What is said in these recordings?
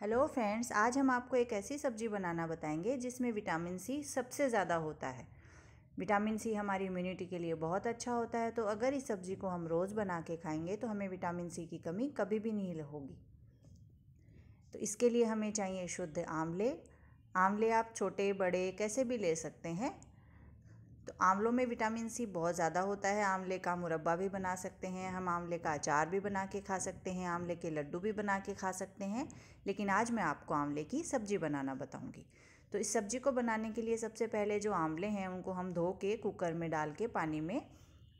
hello friends आज हम आपको एक ऐसी सब्जी बनाना बताएंगे जिसमें विटामिन सी सबसे ज़्यादा होता है विटामिन सी हमारी इम्यूनिटी के लिए बहुत अच्छा होता है तो अगर इस सब्जी को हम रोज़ बना के खाएंगे तो हमें विटामिन सी की कमी कभी भी नहीं होगी तो इसके लिए हमें चाहिए शुद्ध आंवले आंवले आप छोटे बड़े कैसे भी ले सकते हैं तो आंवलों में विटामिन सी बहुत ज़्यादा होता है आंवले का मुरब्बा भी बना सकते हैं हम आंवले का अचार भी बना के खा सकते हैं आंवले के लड्डू भी बना के खा सकते हैं लेकिन आज मैं आपको आंवले की सब्ज़ी बनाना बताऊँगी तो इस सब्ज़ी को बनाने के लिए सबसे पहले जो आंवले हैं उनको हम धो के कुकर में डाल के पानी में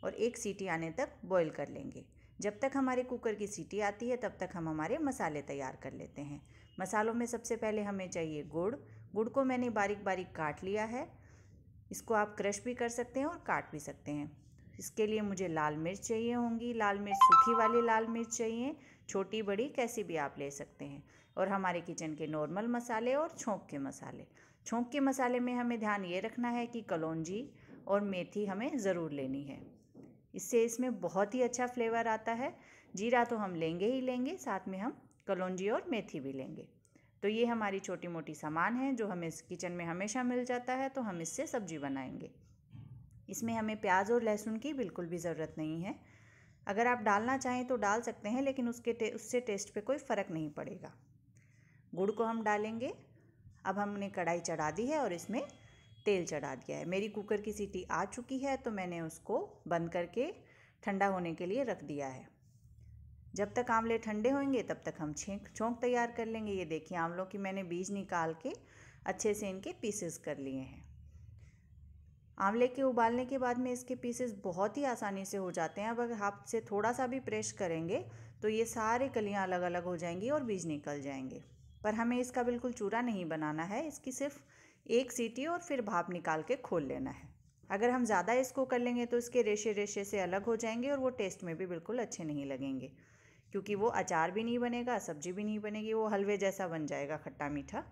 और एक सीटी आने तक बॉयल कर लेंगे जब तक हमारे कुकर की सीटी आती है तब तक हम हमारे मसाले तैयार कर लेते हैं मसालों में सबसे पहले हमें चाहिए गुड़ गुड़ को मैंने बारीक बारीक काट लिया है इसको आप क्रश भी कर सकते हैं और काट भी सकते हैं इसके लिए मुझे लाल मिर्च चाहिए होंगी लाल मिर्च सूखी वाली लाल मिर्च चाहिए छोटी बड़ी कैसी भी आप ले सकते हैं और हमारे किचन के नॉर्मल मसाले और छोंक के मसाले छोंक के मसाले में हमें ध्यान ये रखना है कि कलौंजी और मेथी हमें ज़रूर लेनी है इससे इसमें बहुत ही अच्छा फ्लेवर आता है जीरा तो हम लेंगे ही लेंगे साथ में हम कलौजी और मेथी भी लेंगे तो ये हमारी छोटी मोटी सामान है जो हमें किचन में हमेशा मिल जाता है तो हम इससे सब्जी बनाएंगे इसमें हमें प्याज और लहसुन की बिल्कुल भी ज़रूरत नहीं है अगर आप डालना चाहें तो डाल सकते हैं लेकिन उसके टे, उससे टेस्ट पे कोई फ़र्क नहीं पड़ेगा गुड़ को हम डालेंगे अब हमने कढ़ाई चढ़ा दी है और इसमें तेल चढ़ा दिया है मेरी कुकर की सीटी आ चुकी है तो मैंने उसको बंद करके ठंडा होने के लिए रख दिया है जब तक आंवले ठंडे होंगे तब तक हम छेंक छोंक तैयार कर लेंगे ये देखिए आंवलों की मैंने बीज निकाल के अच्छे से इनके पीसेस कर लिए हैं आंवले के उबालने के बाद में इसके पीसेस बहुत ही आसानी से हो जाते हैं अब अगर हाथ से थोड़ा सा भी प्रेस करेंगे तो ये सारे कलियाँ अलग अलग हो जाएंगी और बीज निकल जाएंगे पर हमें इसका बिल्कुल चूरा नहीं बनाना है इसकी सिर्फ एक सीटी और फिर भाप निकाल के खोल लेना है अगर हम ज़्यादा इसको कर लेंगे तो इसके रेशे रेशे से अलग हो जाएंगे और वो टेस्ट में भी बिल्कुल अच्छे नहीं लगेंगे क्योंकि वो अचार भी नहीं बनेगा सब्जी भी नहीं बनेगी वो हलवे जैसा बन जाएगा खट्टा मीठा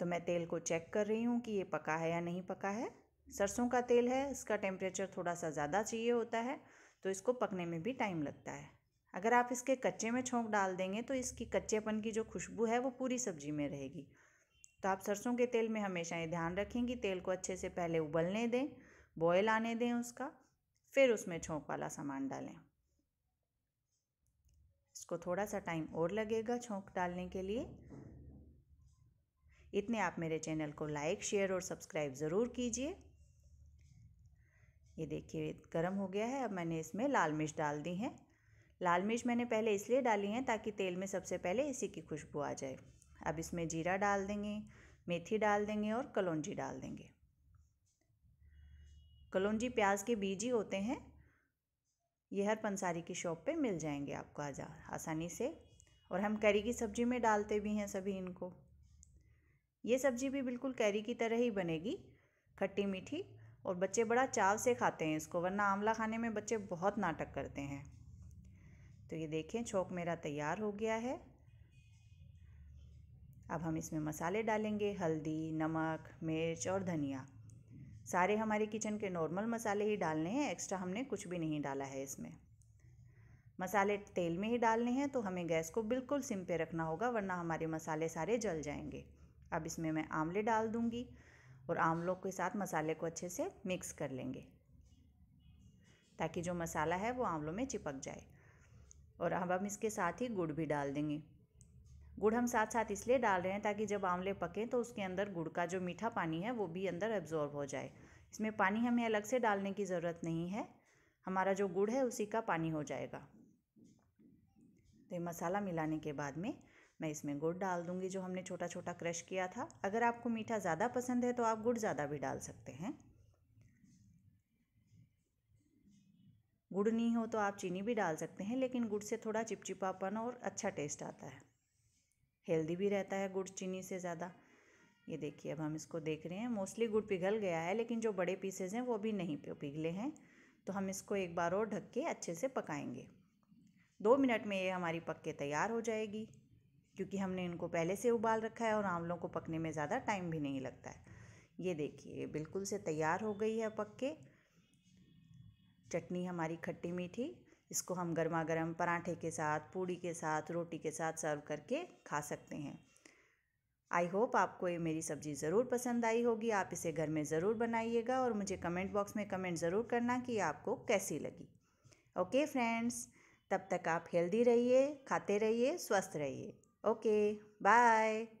तो मैं तेल को चेक कर रही हूँ कि ये पका है या नहीं पका है सरसों का तेल है इसका टेम्परेचर थोड़ा सा ज़्यादा चाहिए होता है तो इसको पकने में भी टाइम लगता है अगर आप इसके कच्चे में छोंक डाल देंगे तो इसकी कच्चेपन की जो खुशबू है वो पूरी सब्जी में रहेगी तो आप सरसों के तेल में हमेशा ये ध्यान रखें कि तेल को अच्छे से पहले उबलने दें बॉयल आने दें उसका फिर उसमें छोंक वाला सामान डालें इसको थोड़ा सा टाइम और लगेगा छोंक डालने के लिए इतने आप मेरे चैनल को लाइक शेयर और सब्सक्राइब ज़रूर कीजिए ये देखिए गर्म हो गया है अब मैंने इसमें लाल मिर्च डाल दी है लाल मिर्च मैंने पहले इसलिए डाली है ताकि तेल में सबसे पहले इसी की खुशबू आ जाए अब इसमें जीरा डाल देंगे मेथी डाल देंगे और कलौजी डाल देंगे कलौजी प्याज के बीज ही होते हैं ये हर पंसारी की शॉप पे मिल जाएंगे आपको आजा आसानी से और हम कैरी की सब्ज़ी में डालते भी हैं सभी इनको ये सब्ज़ी भी बिल्कुल कैरी की तरह ही बनेगी खट्टी मीठी और बच्चे बड़ा चाव से खाते हैं इसको वरना आंवला खाने में बच्चे बहुत नाटक करते हैं तो ये देखें छोंक मेरा तैयार हो गया है अब हम इसमें मसाले डालेंगे हल्दी नमक मिर्च और धनिया सारे हमारे किचन के नॉर्मल मसाले ही डालने हैं एक्स्ट्रा हमने कुछ भी नहीं डाला है इसमें मसाले तेल में ही डालने हैं तो हमें गैस को बिल्कुल सिम पे रखना होगा वरना हमारे मसाले सारे जल जाएंगे अब इसमें मैं आंवले डाल दूँगी और आंवलों के साथ मसाले को अच्छे से मिक्स कर लेंगे ताकि जो मसाला है वो आंवलों में चिपक जाए और अब हम इसके साथ ही गुड़ भी डाल देंगे गुड़ हम साथ साथ इसलिए डाल रहे हैं ताकि जब आंवले पकें तो उसके अंदर गुड़ का जो मीठा पानी है वो भी अंदर एब्जॉर्ब हो जाए इसमें पानी हमें अलग से डालने की ज़रूरत नहीं है हमारा जो गुड़ है उसी का पानी हो जाएगा तो ये मसाला मिलाने के बाद में मैं इसमें गुड़ डाल दूंगी जो हमने छोटा छोटा क्रश किया था अगर आपको मीठा ज़्यादा पसंद है तो आप गुड़ ज़्यादा भी डाल सकते हैं गुड़ नहीं हो तो आप चीनी भी डाल सकते हैं लेकिन गुड़ से थोड़ा चिपचिपापन और अच्छा टेस्ट आता है हेल्दी भी रहता है गुड़ चीनी से ज़्यादा ये देखिए अब हम इसको देख रहे हैं मोस्टली गुड़ पिघल गया है लेकिन जो बड़े पीसेज हैं वो भी नहीं पिघले हैं तो हम इसको एक बार और ढक के अच्छे से पकाएंगे दो मिनट में ये हमारी पक के तैयार हो जाएगी क्योंकि हमने इनको पहले से उबाल रखा है और आंवलों को पकने में ज़्यादा टाइम भी नहीं लगता है ये देखिए बिल्कुल से तैयार हो गई है पक के चटनी हमारी खट्टी मीठी इसको हम गर्मा गर्म पराठे के साथ पूड़ी के साथ रोटी के साथ सर्व करके खा सकते हैं आई होप आपको ये मेरी सब्ज़ी ज़रूर पसंद आई होगी आप इसे घर में ज़रूर बनाइएगा और मुझे कमेंट बॉक्स में कमेंट ज़रूर करना कि आपको कैसी लगी ओके फ्रेंड्स तब तक आप हेल्दी रहिए खाते रहिए स्वस्थ रहिए ओके बाय